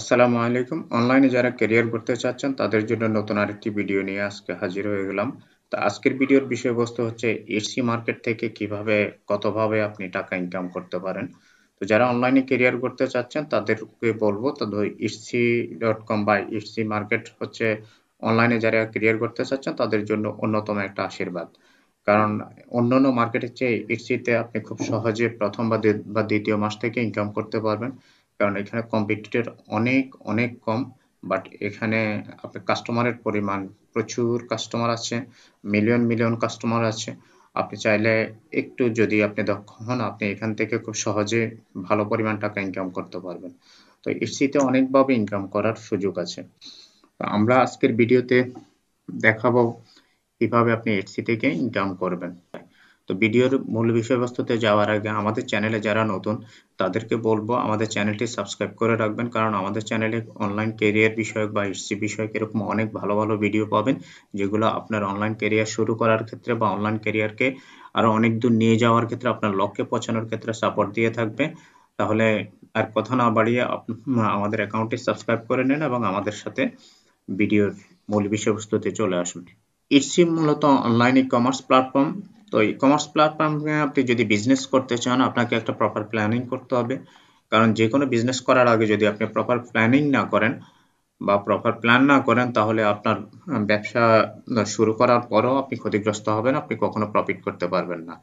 আসসালামু আলাইকুম অনলাইনে যারা ক্যারিয়ার করতে চাচ্ছেন তাদের জন্য নতুন আরেকটি ভিডিও নিয়ে আজকে হাজির হয়ে গেলাম তো আজকের ভিডিওর বিষয়বস্তু হচ্ছে এসি মার্কেট থেকে কিভাবে কতভাবে আপনি টাকা ইনকাম করতে পারেন তো যারা অনলাইনে ক্যারিয়ার করতে চাচ্ছেন তাদেরকে বলবো তো ধর ইসি ডট কম বা ইসি মার্কেট হচ্ছে অনলাইনে যারা ক্যারিয়ার করতে চাচ্ছেন তাদের জন্য অন্যতম একটা আশীর্বাদ কারণ অন্যান্য মার্কেটের চেয়ে ইসিতে আপনি খুব সহজে প্রথম বা দ্বিতীয় মাস থেকে ইনকাম করতে পারবেন কারণ এখানে কম্পিটিটর অনেক অনেক কম বাট এখানে আপনার কাস্টমারের পরিমাণ প্রচুর কাস্টমার আছে মিলিয়ন মিলিয়ন কাস্টমার আছে আপনি চাইলে একটু যদি আপনি দক্ষ হন আপনি এখান থেকে খুব সহজে ভালো পরিমাণ টাকা ইনকাম করতে পারবেন তো ইসিতে অনেকভাবে ইনকাম করার সুযোগ আছে আমরা আজকের ভিডিওতে দেখাবো কিভাবে আপনি এসি থেকে ইনকাম করবেন তো ভিডিওর মূল বিষয়বস্তুতে যাওয়ার আগে আমাদের চ্যানেলে যারা নতুন তাদেরকে বলবো আমাদের চ্যানেলটি সাবস্ক্রাইব করে রাখবেন কারণ আমাদের চ্যানেলে অনলাইন কেরিয়ার বিষয়ক বা এসসি বিষয়ক এরকম অনেক ভালো ভালো ভিডিও পাবেন যেগুলো আপনার অনলাইন কেরিয়ার শুরু করার ক্ষেত্রে বা অনলাইন কেরিয়ারকে আরও অনেক দূর নিয়ে যাওয়ার ক্ষেত্রে আপনার লক্ষ্যে পৌঁছানোর ক্ষেত্রে সাপোর্ট দিয়ে থাকবে তাহলে আর কথা না বাড়িয়ে আমাদের অ্যাকাউন্টটি সাবস্ক্রাইব করে নেন এবং আমাদের সাথে ভিডিওর মূল বিষয়বস্তুতে চলে আসুন ইটসি মূলত অনলাইন ই কমার্স প্ল্যাটফর্ম তো ই কমার্স প্ল্যাটফর্মে আপনি যদি বিজনেস করতে চান আপনাকে একটা প্রপার প্ল্যানিং করতে হবে কারণ যে কোনো বিজনেস করার আগে যদি আপনি প্রপার প্ল্যানিং না করেন বা প্রপার প্ল্যান না করেন তাহলে আপনার ব্যবসা শুরু করার পরেও আপনি ক্ষতিগ্রস্ত হবেন আপনি কখনো প্রফিট করতে পারবেন না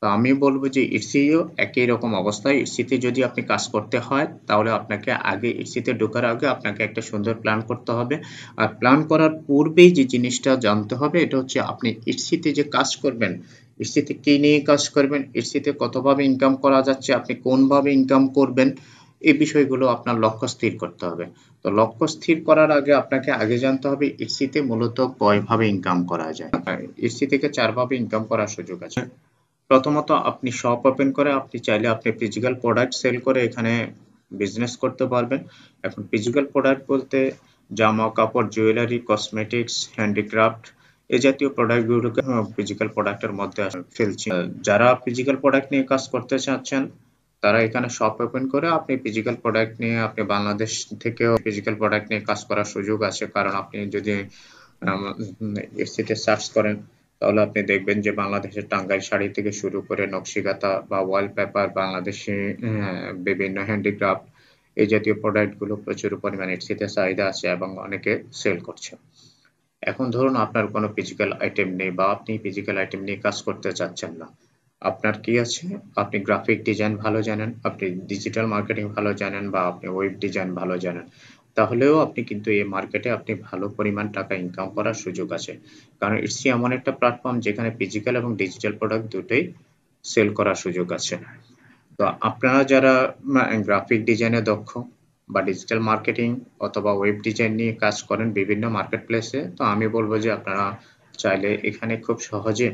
তো আমি বলবো যে ইসিও e একই রকম অবস্থায় ইসিতে e যদি আপনি কাজ করতে হয় তাহলে আপনাকে আগে ইসিতে e ঢোকার আগে আপনাকে একটা সুন্দর প্ল্যান করতে হবে আর প্ল্যান করার পূর্বেই যে জিনিসটা জানতে হবে এটা হচ্ছে আপনি ইসিতে যে কাজ করবেন এসিতে কী নিয়ে কাজ করবেন এসিতে কতভাবে ইনকাম করা যাচ্ছে আপনি কোনভাবে ইনকাম করবেন এই বিষয়গুলো আপনার লক্ষ্য স্থির করতে হবে তো লক্ষ্য স্থির করার আগে আপনাকে আগে জানতে হবে এসিতে মূলত কয়ভাবে ইনকাম করা যায় এসি থেকে চারভাবে ইনকাম করার সুযোগ আছে প্রথমত আপনি শপ ওপেন করে আপনি চাইলে আপনি ফিজিক্যাল প্রোডাক্ট সেল করে এখানে বিজনেস করতে পারবেন এখন ফিজিক্যাল প্রোডাক্ট বলতে জামা কাপড় জুয়েলারি কসমেটিক্স হ্যান্ডিক্রাফট এ জাতীয় প্রোডাক্ট গুলোকে ফিজিক্যাল প্রোডাক্ট এর মধ্যে ফেলছি যারা ফিজিক্যাল প্রোডাক্ট নিয়ে কাজ করতে চাচ্ছেন তারা এখানে শপ ওপেন করে আপনি ফিজিক্যাল প্রোডাক্ট নিয়ে আপনি বাংলাদেশ থেকেও ফিজিক্যাল প্রোডাক্ট নিয়ে কাজ করার সুযোগ আছে কারণ আপনি যদি এসিতে সার্চ করেন তাহলে আপনি দেখবেন যে বাংলাদেশের টাঙ্গাইল শাড়ি থেকে শুরু করে নকশিকাতা বা ওয়াল পেপার বাংলাদেশি বিভিন্ন হ্যান্ডিক্রাফট এই জাতীয় প্রোডাক্টগুলো প্রচুর পরিমাণে এসিতে চাহিদা আছে এবং অনেকে সেল করছে এখন ধরুন আপনার কোনো ফিজিক্যাল আইটেম নেই বা আপনি ফিজিক্যাল আইটেম নিয়ে কাজ করতে চাচ্ছেন না আপনার কি আছে আপনি গ্রাফিক ডিজাইন ভালো জানেন আপনি ডিজিটাল মার্কেটিং ভালো জানেন বা আপনি ওয়েব ডিজাইন ভালো জানেন তাহলেও আপনি কিন্তু এই মার্কেটে আপনি ভালো পরিমাণ টাকা ইনকাম করার সুযোগ আছে কারণ ইটসি এমন একটা প্ল্যাটফর্ম যেখানে ফিজিক্যাল এবং ডিজিটাল প্রোডাক্ট দুটোই সেল করার সুযোগ আছে তো আপনারা যারা গ্রাফিক ডিজাইনে দক্ষ বা ডিজিটাল মার্কেটিং অথবা ওয়েব ডিজাইন নিয়ে কাজ করেন বিভিন্ন মার্কেট প্লেসে তো আমি বলবো যে আপনারা চাইলে এখানে খুব সহজে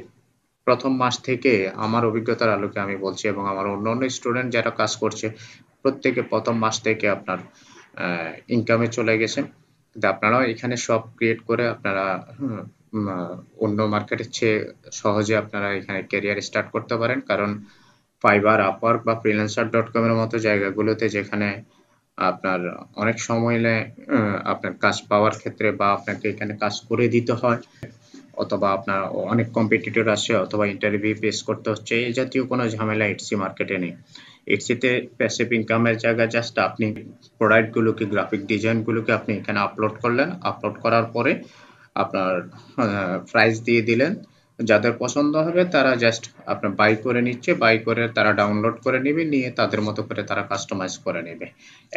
প্রথম মাস থেকে আমার অভিজ্ঞতার আলোকে আমি বলছি এবং আমার অন্য অন্য স্টুডেন্ট যারা কাজ করছে প্রত্যেকে প্রথম মাস থেকে আপনার ইনকামে চলে গেছে আপনারাও এখানে সব ক্রিয়েট করে আপনারা অন্য মার্কেটের চেয়ে সহজে আপনারা এখানে ক্যারিয়ার স্টার্ট করতে পারেন কারণ ফাইবার আপওয়ার্ক বা ফ্রিল্যান্সার ডট কমের মতো জায়গাগুলোতে যেখানে আপনার অনেক সময় আপনার কাজ পাওয়ার ক্ষেত্রে বা আপনাকে এখানে কাজ করে দিতে হয় অথবা আপনার অনেক কম্পিটিটর আছে অথবা ইন্টারভিউ পেস করতে হচ্ছে এই জাতীয় কোনো ঝামেলা এটসি মার্কেটে নেই এটসিতে প্যাসিভ ইনকামের জায়গায় জাস্ট আপনি প্রোডাক্টগুলোকে গ্রাফিক ডিজাইনগুলোকে আপনি এখানে আপলোড করলেন আপলোড করার পরে আপনার প্রাইস দিয়ে দিলেন যাদের পছন্দ হবে তারা জাস্ট আপনার বাই করে নিচ্ছে বাই করে তারা ডাউনলোড করে নেবে নিয়ে তাদের মতো করে তারা কাস্টমাইজ করে নেবে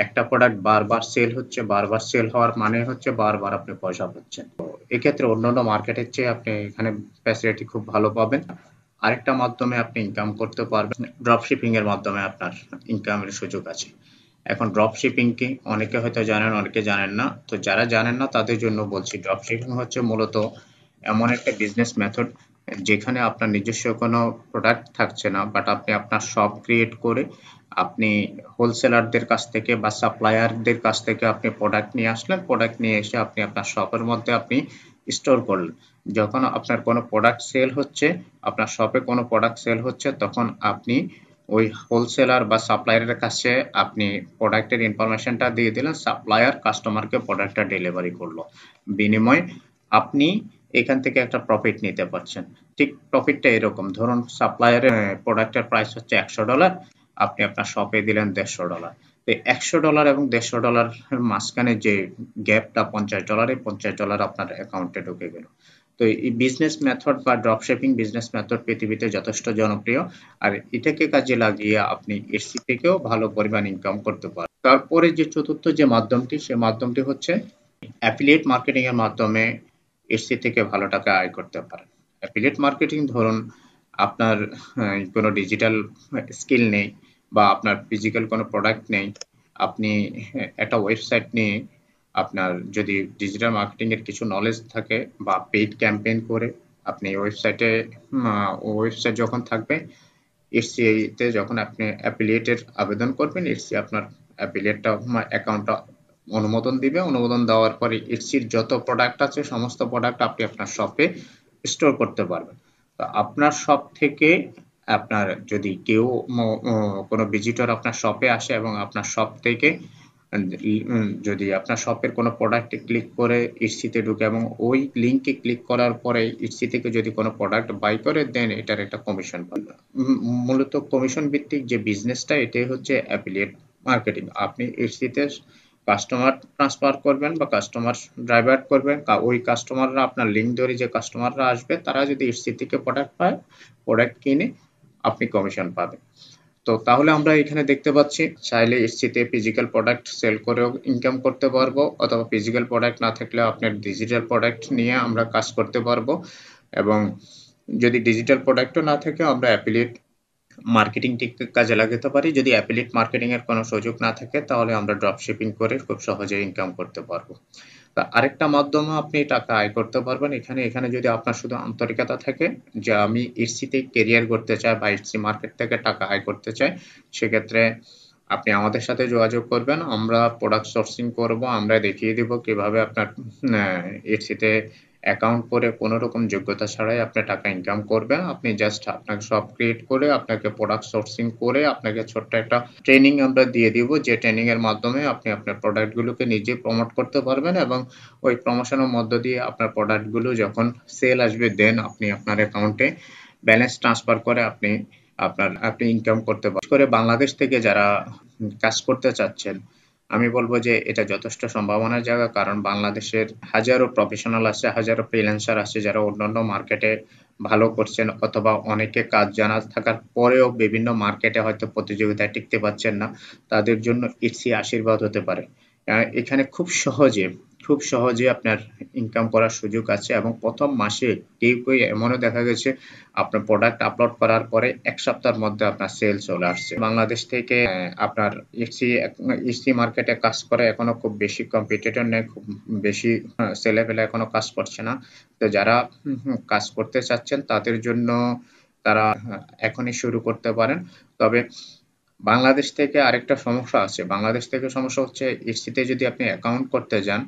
একটা প্রোডাক্ট বারবার সেল হচ্ছে বারবার সেল হওয়ার মানে হচ্ছে বারবার আপনি পয়সা পাচ্ছেন তো এক্ষেত্রে অন্যান্য মার্কেটের চেয়ে আপনি এখানে ফ্যাসিলিটি খুব ভালো পাবেন আরেকটা মাধ্যমে আপনি ইনকাম করতে পারবেন ড্রপ শিপিং এর মাধ্যমে আপনার ইনকামের সুযোগ আছে এখন ড্রপ শিপিং কি অনেকে হয়তো জানেন অনেকে জানেন না তো যারা জানেন না তাদের জন্য বলছি ড্রপ শিপিং হচ্ছে মূলত এমন একটা বিজনেস মেথড যেখানে আপনার নিজস্ব কোনো প্রোডাক্ট থাকছে না বাট আপনি আপনার শপ ক্রিয়েট করে আপনি হোলসেলারদের কাছ থেকে বা সাপ্লায়ারদের কাছ থেকে আপনি প্রোডাক্ট নিয়ে আসলেন প্রোডাক্ট নিয়ে এসে আপনি আপনার শপের মধ্যে আপনি স্টোর করলেন যখন আপনার কোনো প্রোডাক্ট সেল হচ্ছে আপনার শপে কোনো প্রোডাক্ট সেল হচ্ছে তখন আপনি ওই হোলসেলার বা সাপ্লায়ারের কাছে আপনি প্রোডাক্টের ইনফরমেশনটা দিয়ে দিলেন সাপ্লায়ার কাস্টমারকে প্রোডাক্টটা ডেলিভারি করলো বিনিময়ে আপনি এখান থেকে একটা প্রফিট নিতে পারছেন ঠিক প্রফিটটা এরকম ধরুন সাপ্লায়ারের প্রোডাক্টের প্রাইস হচ্ছে একশো ডলার আপনি আপনার শপে দিলেন দেড়শো ডলার তো একশো ডলার এবং দেড়শো ডলার মাঝখানে যে গ্যাপটা পঞ্চাশ ডলারে পঞ্চাশ ডলার আপনার অ্যাকাউন্টে ঢুকে গেল তো এই বিজনেস মেথড বা ড্রপশেপিং বিজনেস মেথড পৃথিবীতে যথেষ্ট জনপ্রিয় আর এটাকে কাজে লাগিয়ে আপনি এসি থেকেও ভালো পরিমাণ ইনকাম করতে পারেন তারপরে যে চতুর্থ যে মাধ্যমটি সে মাধ্যমটি হচ্ছে অ্যাফিলিয়েট মার্কেটিং এর মাধ্যমে এসি থেকে ভালো টাকা আয় করতে পারেন অ্যাফিলিয়েট মার্কেটিং ধরুন আপনার কোনো ডিজিটাল স্কিল নেই বা আপনার ফিজিক্যাল কোনো প্রোডাক্ট নেই আপনি একটা ওয়েবসাইট নিয়ে আপনার যদি ডিজিটাল মার্কেটিংয়ের কিছু নলেজ থাকে বা পেইড ক্যাম্পেইন করে আপনি ওয়েবসাইটে ওয়েবসাইট যখন থাকবে এসসিআইতে যখন আপনি অ্যাফিলিয়েটের আবেদন করবেন এসসি আপনার অ্যাফিলিয়েটটা অ্যাকাউন্টটা অনুমোদন দিবে অনুমোদন দেওয়ার পরে এফসির যত প্রোডাক্ট আছে সমস্ত প্রোডাক্ট আপনি আপনার শপে স্টোর করতে পারবেন তো আপনার শপ থেকে আপনার যদি কেউ কোনো ভিজিটর আপনার শপে আসে এবং আপনার শপ থেকে যদি আপনার শপের কোনো প্রোডাক্টে ক্লিক করে ইটসিতে ঢুকে এবং ওই লিঙ্কে ক্লিক করার পরে ইটসি থেকে যদি কোনো প্রোডাক্ট বাই করে দেন এটার একটা কমিশন পাবে মূলত কমিশন ভিত্তিক যে বিজনেসটা এটাই হচ্ছে অ্যাফিলিয়েট মার্কেটিং আপনি ইটসিতে কাস্টমার ট্রান্সফার করবেন বা কাস্টমার ডাইভার্ট করবেন ওই কাস্টমাররা আপনার লিঙ্ক ধরে যে কাস্টমাররা আসবে তারা যদি ইসি থেকে প্রোডাক্ট পায় প্রোডাক্ট কিনে আপনি কমিশন পাবেন তো তাহলে আমরা এখানে দেখতে পাচ্ছি চাইলে ইসিতে ফিজিক্যাল প্রোডাক্ট সেল করেও ইনকাম করতে পারবো অথবা ফিজিক্যাল প্রোডাক্ট না থাকলে আপনার ডিজিটাল প্রোডাক্ট নিয়ে আমরা কাজ করতে পারবো এবং যদি ডিজিটাল প্রোডাক্টও না থাকে আমরা অ্যাফিলিয়েট মার্কেটিং ঠিক কাজে লাগাতে পারি যদি অ্যাপিলিট মার্কেটিং এর কোনো সুযোগ না থাকে তাহলে আমরা ড্রপ শিপিং করে খুব সহজে ইনকাম করতে পারবো আরেকটা মাধ্যমে আপনি টাকা আয় করতে পারবেন এখানে এখানে যদি আপনার শুধু আন্তরিকতা থাকে যে আমি ইটসিতে কেরিয়ার করতে চাই বা ইটসি মার্কেট থেকে টাকা আয় করতে চাই সেক্ষেত্রে আপনি আমাদের সাথে যোগাযোগ করবেন আমরা প্রোডাক্ট সোর্সিং করব আমরা দেখিয়ে দেব কিভাবে আপনার ইটসিতে অ্যাকাউন্ট করে কোনো রকম যোগ্যতা ছাড়াই আপনি টাকা ইনকাম করবেন আপনি জাস্ট আপনাকে সব ক্রিয়েট করে আপনাকে প্রোডাক্ট সোর্সিং করে আপনাকে ছোট্ট একটা ট্রেনিং আমরা দিয়ে দিব যে ট্রেনিং এর মাধ্যমে আপনি আপনার প্রোডাক্টগুলোকে নিজে প্রমোট করতে পারবেন এবং ওই প্রমোশনের মধ্য দিয়ে আপনার প্রোডাক্টগুলো যখন সেল আসবে দেন আপনি আপনার অ্যাকাউন্টে ব্যালেন্স ট্রান্সফার করে আপনি আপনার আপনি ইনকাম করতে পারেন করে বাংলাদেশ থেকে যারা কাজ করতে চাচ্ছেন আমি বলবো যে এটা যথেষ্ট সম্ভাবনার জায়গা কারণ বাংলাদেশের হাজারো প্রফেশনাল আছে হাজারো ফ্রিল্যান্সার আছে যারা অন্যান্য মার্কেটে ভালো করছেন অথবা অনেকে কাজ জানা থাকার পরেও বিভিন্ন মার্কেটে হয়তো প্রতিযোগিতায় টিকতে পারছেন না তাদের জন্য ইটসি আশীর্বাদ হতে পারে এখানে খুব সহজে খুব সহজে আপনার ইনকাম করার সুযোগ আছে এবং প্রথম মাসে কেউ কেউ এমনও দেখা গেছে আপনার প্রোডাক্ট আপলোড করার পরে এক সপ্তাহের মধ্যে আপনার সেল চলে আসছে বাংলাদেশ থেকে আপনার এসি এসি মার্কেটে কাজ করে এখনো খুব বেশি কম্পিটিটর নেই খুব বেশি পেলে এখনো কাজ করছে না তো যারা কাজ করতে চাচ্ছেন তাদের জন্য তারা এখনই শুরু করতে পারেন তবে বাংলাদেশ থেকে আরেকটা সমস্যা আছে বাংলাদেশ থেকে সমস্যা হচ্ছে এসিতে যদি আপনি অ্যাকাউন্ট করতে যান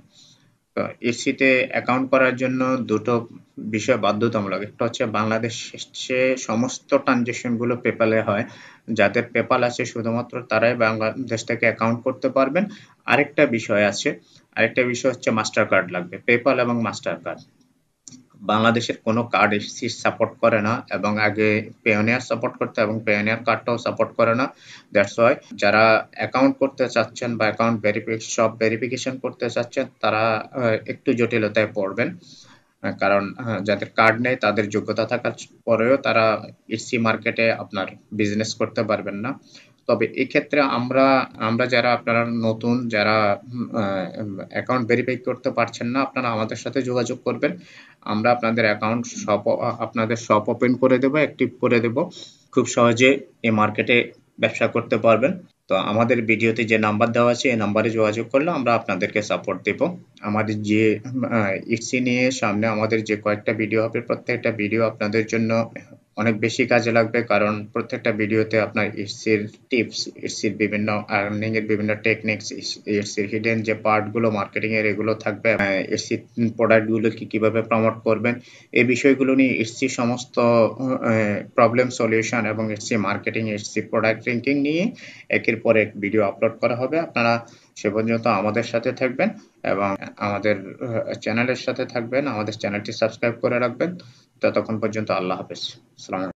এসিতে অ্যাকাউন্ট করার জন্য দুটো বিষয় বাধ্যতামূলক একটা হচ্ছে বাংলাদেশে সমস্ত ট্রানজেকশনগুলো পেপালে হয় যাদের পেপাল আছে শুধুমাত্র তারাই বাংলাদেশ থেকে অ্যাকাউন্ট করতে পারবেন আরেকটা বিষয় আছে আরেকটা বিষয় হচ্ছে মাস্টার কার্ড লাগবে পেপাল এবং মাস্টার কার্ড বাংলাদেশের কোনো কার্ড এক্সিস সাপোর্ট করে না এবং আগে পেওনিয়ার সাপোর্ট করতে এবং পেওনিয়ার কার্ডটাও সাপোর্ট করে না দ্যাটস ওয়াই যারা অ্যাকাউন্ট করতে চাচ্ছেন বা অ্যাকাউন্ট ভেরিফিকেশন সব ভেরিফিকেশন করতে চাচ্ছেন তারা একটু জটিলতায় পড়বেন কারণ যাদের কার্ড নেই তাদের যোগ্যতা থাকার পরেও তারা ইসি মার্কেটে আপনার বিজনেস করতে পারবেন না তবে এক্ষেত্রে আমরা আমরা যারা আপনারা নতুন যারা অ্যাকাউন্ট ভেরিফাই করতে পারছেন না আপনারা আমাদের সাথে যোগাযোগ করবেন আমরা আপনাদের অ্যাকাউন্ট সব আপনাদের সব ওপেন করে দেবো অ্যাক্টিভ করে দেব খুব সহজে এই মার্কেটে ব্যবসা করতে পারবেন তো আমাদের ভিডিওতে যে নাম্বার দেওয়া আছে এই নাম্বারে যোগাযোগ করলে আমরা আপনাদেরকে সাপোর্ট দেব আমাদের যে ইটসি নিয়ে সামনে আমাদের যে কয়েকটা ভিডিও হবে প্রত্যেকটা ভিডিও আপনাদের জন্য অনেক বেশি কাজে লাগবে কারণ প্রত্যেকটা ভিডিওতে আপনার ইসির টিপস ইসির বিভিন্ন আর্নিংয়ের বিভিন্ন টেকনিক্স ইসির হিডেন যে পার্টগুলো মার্কেটিংয়ের এগুলো থাকবে গুলো প্রোডাক্টগুলোকে কীভাবে প্রমোট করবেন এই বিষয়গুলো নিয়ে ইসির সমস্ত প্রবলেম সলিউশন এবং ইসির মার্কেটিং ইটসি প্রোডাক্ট র্যাঙ্কিং নিয়ে একের পর এক ভিডিও আপলোড করা হবে আপনারা সে পর্যন্ত আমাদের সাথে থাকবেন এবং আমাদের চ্যানেলের সাথে থাকবেন আমাদের চ্যানেলটি সাবস্ক্রাইব করে রাখবেন ততক্ষণ পর্যন্ত আল্লাহ হাফেজ।